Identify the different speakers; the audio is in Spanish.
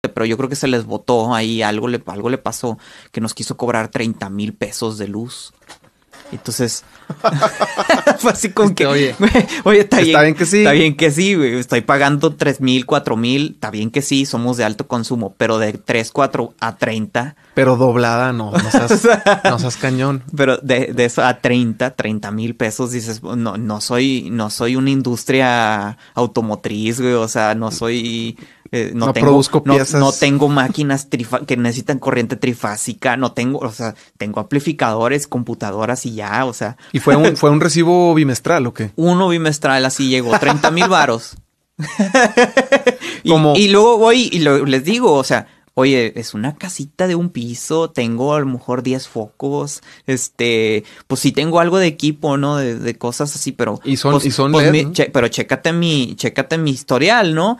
Speaker 1: pero yo creo que se les botó ahí, algo le, algo le pasó, que nos quiso cobrar 30 mil pesos de luz. Entonces, fue así con este, que, oye, está, bien, que sí. Está bien que sí, güey. Estoy pagando 3 mil, 4 mil, está bien que sí, somos de alto consumo, pero de 3, 4 a 30. Pero doblada no, no seas, cañón. Pero de, eso a 30, 30 mil pesos, dices, no, no soy, no soy una industria automotriz, güey, o sea, no soy eh, no, tengo, produzco piezas. no tengo máquinas que necesitan corriente trifásica, no tengo, o sea, tengo amplificadores, computadoras y ya, o sea. ¿Y fue un,
Speaker 2: fue un recibo bimestral o qué?
Speaker 1: Uno bimestral, así llegó, 30 mil varos. y, luego voy y les digo, o sea, oye, es una casita de un piso, tengo a lo mejor 10 focos, este, pues sí tengo algo de equipo, ¿no? De, de cosas así, pero... Y son, pues, son pues Pero chécate mi, chécate mi historial, ¿no?